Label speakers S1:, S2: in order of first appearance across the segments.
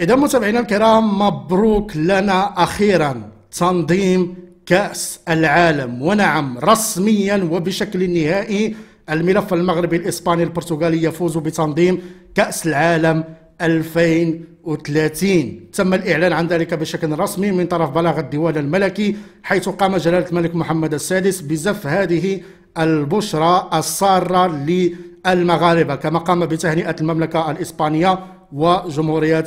S1: إذا متابعينا الكرام مبروك لنا أخيرا تنظيم كأس العالم ونعم رسميا وبشكل نهائي الملف المغربي الإسباني البرتغالي يفوز بتنظيم كأس العالم 2030 تم الإعلان عن ذلك بشكل رسمي من طرف بلاغ الديوان الملكي حيث قام جلالة الملك محمد السادس بزف هذه البشرى السارة للمغاربة كما قام بتهنئة المملكة الإسبانية وجمهورية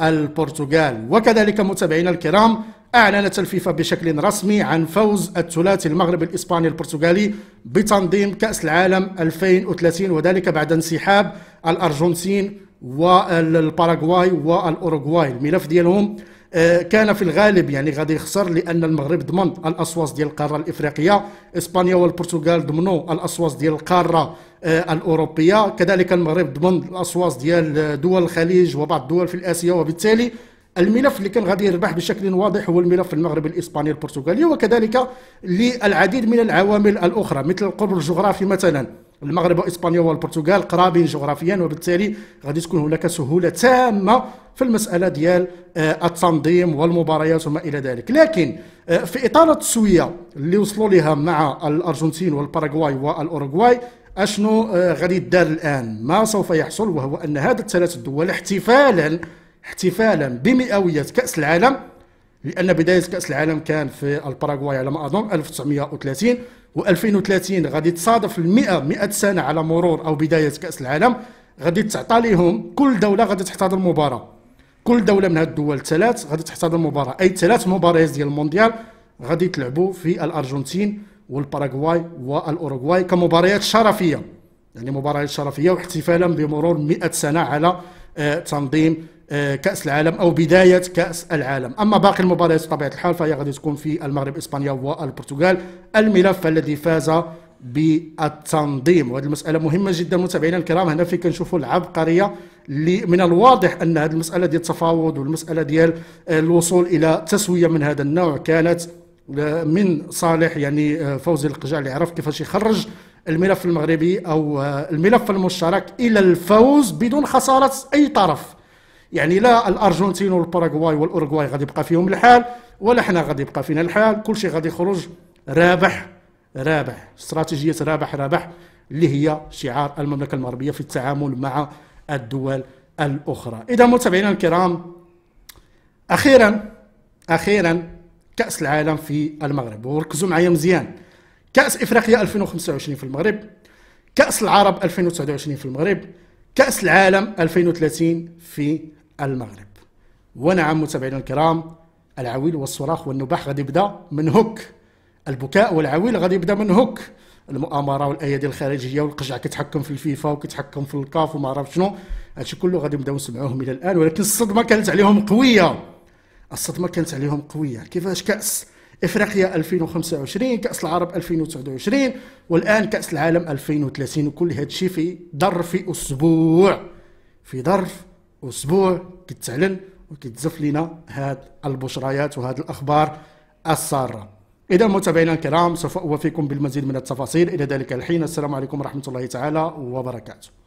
S1: البرتغال وكذلك متابعينا الكرام أعلنت الفيفا بشكل رسمي عن فوز الثلاثي المغرب الإسباني البرتغالي بتنظيم كأس العالم 2030 وذلك بعد انسحاب الأرجنتين والباراغواي والأوروغواي الملف ديالهم آه، كان في الغالب يعني غادي يخسر لان المغرب ضمن الاصوات ديال القاره الافريقيه اسبانيا والبرتغال ضمنوا الاصوات ديال القاره آه، الاوروبيه كذلك المغرب ضمن الاصوات ديال دول الخليج وبعض الدول في الاسيا وبالتالي الملف اللي كان غادي يربح بشكل واضح هو الملف المغربي الاسباني البرتغالي وكذلك للعديد من العوامل الاخرى مثل القرب الجغرافي مثلا المغرب واسبانيا والبرتغال قرابين جغرافيا وبالتالي غادي تكون هناك سهوله تامه في المساله ديال آه، التنظيم والمباريات وما الى ذلك لكن آه، في اطار التسويه اللي وصلوا لها مع الارجنتين والباراغواي والاوروغواي اشنو آه، غادي دار الان ما سوف يحصل وهو ان هذا الثلاث دول احتفالا احتفالا بمئويه كاس العالم لان بدايه كاس العالم كان في الباراغواي على ما اظن 1930 و2030 غادي تصادف ال 100 100 سنه على مرور او بدايه كاس العالم غادي تعطى لهم كل دوله غادي تحتضر مباراه كل دوله من هاد الدول الثلاث غادي تحتضر مباراه اي ثلاث مباريات ديال المونديال غادي تلعبوا في الارجنتين والباراغواي والاوروغواي كمباريات شرفيه يعني مباريات شرفيه واحتفالا بمرور 100 سنه على آه، تنظيم آه، كاس العالم او بدايه كاس العالم اما باقي المباريات بطبيعه الحال فهي غادي تكون في المغرب اسبانيا والبرتغال الملف الذي فاز بالتنظيم وهذه المساله مهمه جدا متابعينا الكرام هنا في كنشوفوا العبقريه اللي من الواضح ان هذه المساله ديال التفاوض والمساله ديال آه، الوصول الى تسويه من هذا النوع كانت آه، من صالح يعني فوزي القجع اللي عرف كيفاش يخرج الملف المغربي او الملف المشترك الى الفوز بدون خساره اي طرف يعني لا الارجنتين والباراغواي والاورغواي غادي يبقى فيهم الحال ولا حنا غادي يبقى فينا الحال كل شيء غادي يخرج رابح رابح استراتيجيه رابح رابح اللي هي شعار المملكه المغربيه في التعامل مع الدول الاخرى اذا متابعينا الكرام اخيرا اخيرا كاس العالم في المغرب وركزوا معايا مزيان كاس افريقيا 2025 في المغرب كاس العرب 2029 في المغرب كاس العالم 2030 في المغرب ونعم متابعينا الكرام العويل والصراخ والنباح غادي يبدا من هوك البكاء والعويل غادي يبدا من هوك المؤامره والايادي الخارجيه والقجع كتحكم في الفيفا وكتحكم في الكاف وما عرفت شنو هادشي كله غادي نبداو نسمعوهم الى الان ولكن الصدمه كانت عليهم قويه الصدمه كانت عليهم قويه كيفاش كاس افريقيا 2025 كاس العرب 2029 والان كاس العالم 2030 وكل هادشي في ظرف اسبوع في ظرف اسبوع كتعلن وكتزف لنا هاد البشريات وهاد الاخبار الساره اذا متابعينا الكرام سوف اوفيكم بالمزيد من التفاصيل الى ذلك الحين السلام عليكم ورحمه الله تعالى وبركاته